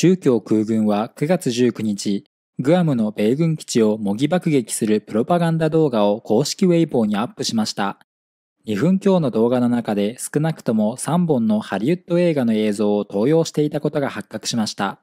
中共空軍は9月19日、グアムの米軍基地を模擬爆撃するプロパガンダ動画を公式ウェイボーにアップしました。2分強の動画の中で少なくとも3本のハリウッド映画の映像を投用していたことが発覚しました。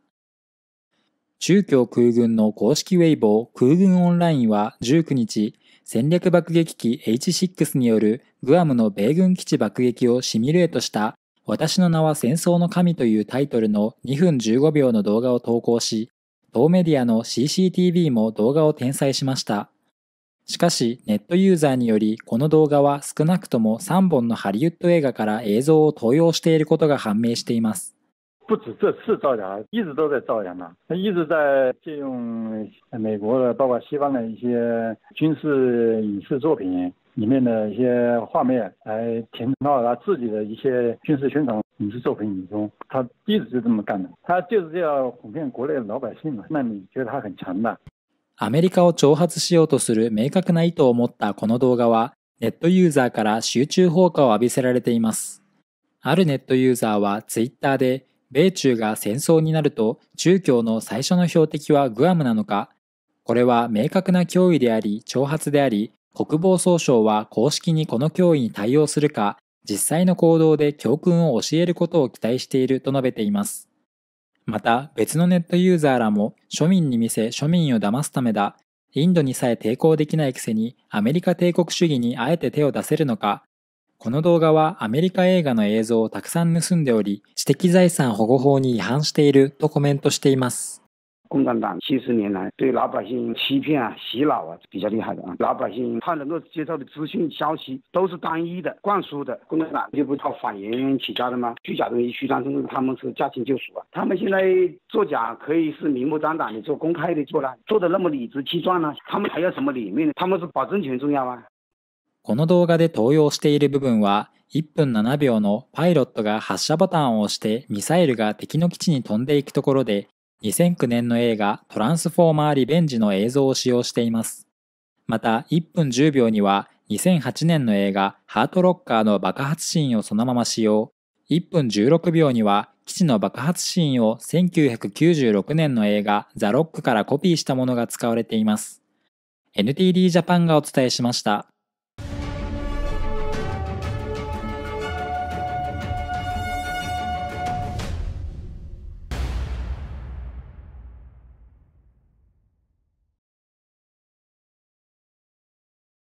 中共空軍の公式ウェイボー空軍オンラインは19日、戦略爆撃機 H6 によるグアムの米軍基地爆撃をシミュレートした私の名は戦争の神というタイトルの2分15秒の動画を投稿し、同メディアの CCTV も動画を転載しました。しかし、ネットユーザーにより、この動画は少なくとも3本のハリウッド映画から映像を投用していることが判明しています。不止这次造谣，一直都在造谣嘛，他一直在借用美国的，包括西方的一些军事影视作品里面的一些画面，来填到他自己的一些军事宣传影视作品里中。他一直就这么干的，他就是要哄骗国内的老百姓嘛。那你觉得他很强大？アメリカを挑発しようとする明確な意図を持ったこの動画は、ネットユーザーから集中砲火を浴びせられています。あるネットユーザーはツイッターで、米中が戦争になると中共の最初の標的はグアムなのかこれは明確な脅威であり挑発であり国防総省は公式にこの脅威に対応するか実際の行動で教訓を教えることを期待していると述べていますまた別のネットユーザーらも庶民に見せ庶民を騙すためだインドにさえ抵抗できないくせにアメリカ帝国主義にあえて手を出せるのかこの動画はアメリカ映画の映像をたくさん盗んでおり、知的財産保護法に違反しているとコメントしています。共党七十年来对老百姓欺骗啊、洗脑啊比较厉害的啊，老百姓他能够接的资讯消息都是单一的、灌输的。共产党不靠言起家的吗？虚假东西虚张声势，他们是驾轻就熟啊。他们现在作假可以是明目张胆的做、公开的做了，做的那么理直气壮呢、啊，他们还要什么脸面呢？他们是保证权重要啊。この動画で投用している部分は、1分7秒のパイロットが発射ボタンを押してミサイルが敵の基地に飛んでいくところで、2009年の映画トランスフォーマーリベンジの映像を使用しています。また、1分10秒には2008年の映画ハートロッカーの爆発シーンをそのまま使用、1分16秒には基地の爆発シーンを1996年の映画ザ・ロックからコピーしたものが使われています。NTD ジャパンがお伝えしました。